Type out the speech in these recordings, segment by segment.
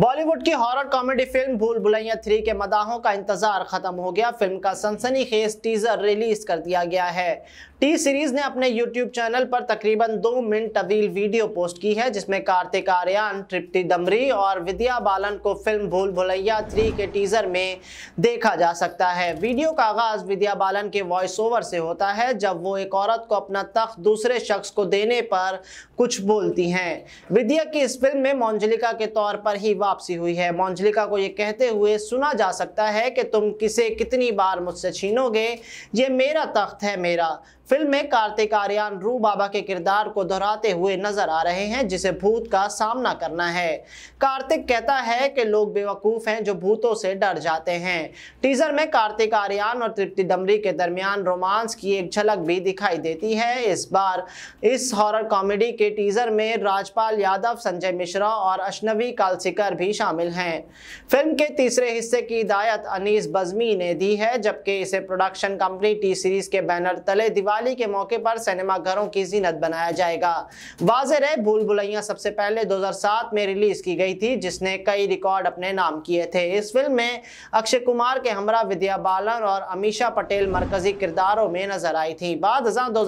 बॉलीवुड की horror comedy film भूल Bhulaiyaa three के मदाहों का इंतजार खत्म हो गया फिल्म का सनसनी खेज टीजर रिलीज कर दिया गया है टी सीरीज ने अपने यूट्यूब चैनल पर तकरीबन दो मिनट तवील वीडियो पोस्ट की है जिसमें कार्तिक आर्यन तृप्ति दमरी और विद्या बालन को फिल्म भूल भुलैया थ्री के टीजर में देखा जा सकता है वीडियो का आगाज विद्या बालन के वॉइस ओवर से होता है जब वो एक औरत को अपना तख्त दूसरे शख्स को देने पर कुछ बोलती हैं विद्या की इस फिल्म में मोंजलिका के तौर पर ही वापसी हुई है मौंजलिका को ये कहते हुए सुना जा सकता है कि तुम किसे कितनी बार मुझसे छीनोगे ये मेरा तख्त है मेरा फिल्म में कार्तिक आर्यन रू बाबा के किरदार को दोहराते हुए नजर आ रहे हैं जिसे भूत का सामना करना है कार्तिक कहता है कि लोग बेवकूफ़ हैं जो भूतों से डर जाते हैं टीजर में कार्तिक आर्यन और तृप्ति दमरी के दरमियान रोमांस की एक झलक भी दिखाई देती है इस बार इस हॉरर कॉमेडी के टीजर में राजपाल यादव संजय मिश्रा और अश्नवी कालसिकर भी शामिल हैं फिल्म के तीसरे हिस्से की हिदायत अनीस बजमी ने दी है जबकि इसे प्रोडक्शन कंपनी टी सीरीज के बैनर तले दीवार दिवाली के मौके पर सिनेमा घरों की जीनत बनाया जाएगा वाज रहे भूल भुलैया सबसे पहले 2007 में रिलीज की गई थी जिसने कई रिकॉर्ड अपने नाम किए थे इस फिल्म में अक्षय कुमार के हमरा विद्या बालन और अमीशा पटेल मरकजी किरदारों में नजर आई थी बाद हजार दो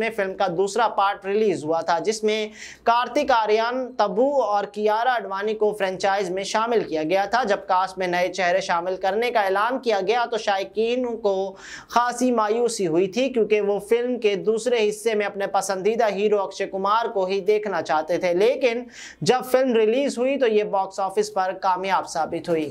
में फिल्म का दूसरा पार्ट रिलीज हुआ था जिसमें कार्तिक आर्यन तबू और कियारा अडवाणी को फ्रेंचाइज में शामिल किया गया था जब कास्ट में नए चेहरे शामिल करने का ऐलान किया गया तो शायक को खासी मायूसी हुई थी क्योंकि वो फिल्म के दूसरे हिस्से में अपने पसंदीदा हीरो अक्षय कुमार को ही देखना चाहते थे लेकिन जब फिल्म रिलीज हुई तो ये बॉक्स ऑफिस पर कामयाब साबित हुई